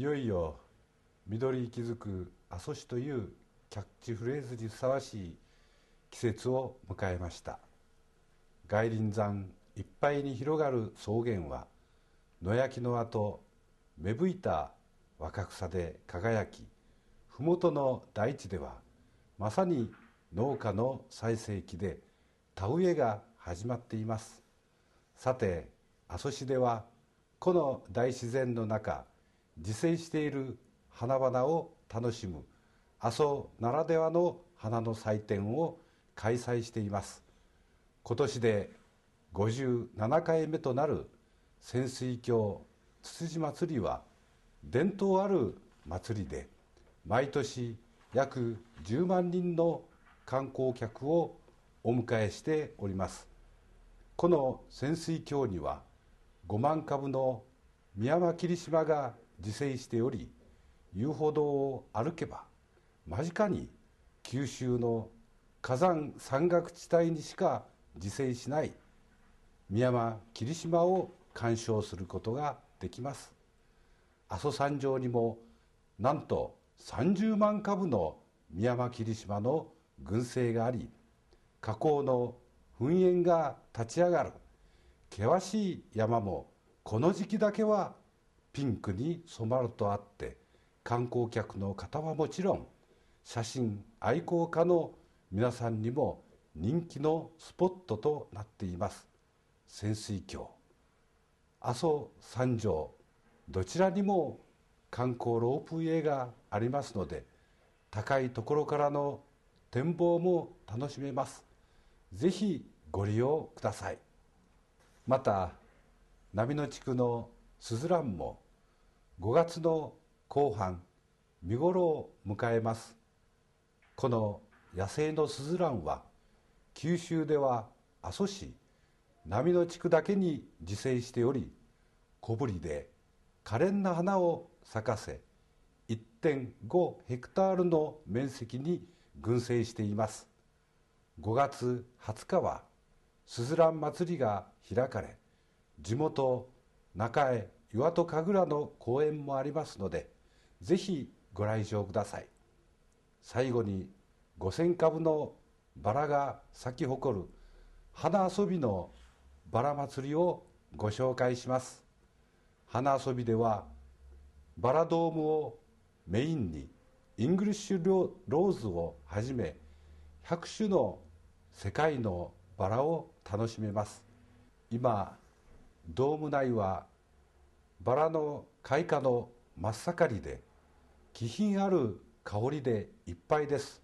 いよいよ緑息づく阿蘇市というキャッチフレーズにふさわしい季節を迎えました外輪山いっぱいに広がる草原は野焼きの後芽吹いた若草で輝き麓の大地ではまさに農家の最盛期で田植えが始まっていますさて阿蘇市ではこの大自然の中自生している花々を楽しむ阿蘇ならではの花の祭典を開催しています今年で57回目となる潜水橋つつじ祭りは伝統ある祭りで毎年約10万人の観光客をお迎えしておりますこの潜水橋には5万株の深山霧島が自生しており遊歩道を歩けば間近に九州の火山山岳地帯にしか自生しない三山霧島を鑑賞することができます阿蘇山上にもなんと30万株の三山霧島の群生があり火口の噴煙が立ち上がる険しい山もこの時期だけはピンクに染まるとあって観光客の方はもちろん写真愛好家の皆さんにも人気のスポットとなっています潜水橋阿蘇三条どちらにも観光ロープウェイがありますので高いところからの展望も楽しめますぜひご利用くださいまた波の地区のすずらんも5月の後半見頃を迎えますこの野生のスズランは九州では阿蘇市波の地区だけに自生しており小ぶりで可憐な花を咲かせ1.5ヘクタールの面積に群生しています5月20日はすずらん祭りが開かれ地元中江岩戸神楽の公演もありますのでぜひご来場ください最後に五千株のバラが咲き誇る花遊びのバラ祭りをご紹介します花遊びではバラドームをメインにイングリッシュローズをはじめ100種の世界のバラを楽しめます今ドーム内はバラの開花の真っ盛りで気品ある香りでいっぱいです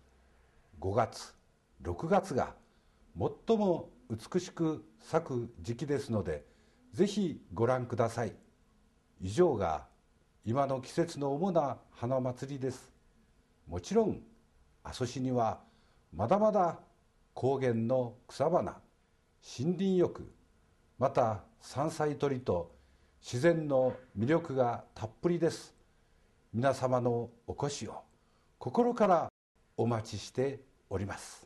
5月6月が最も美しく咲く時期ですのでぜひご覧ください以上が今の季節の主な花祭りですもちろん阿蘇市にはまだまだ高原の草花森林浴また山菜採りと自然の魅力がたっぷりです皆様のお越しを心からお待ちしております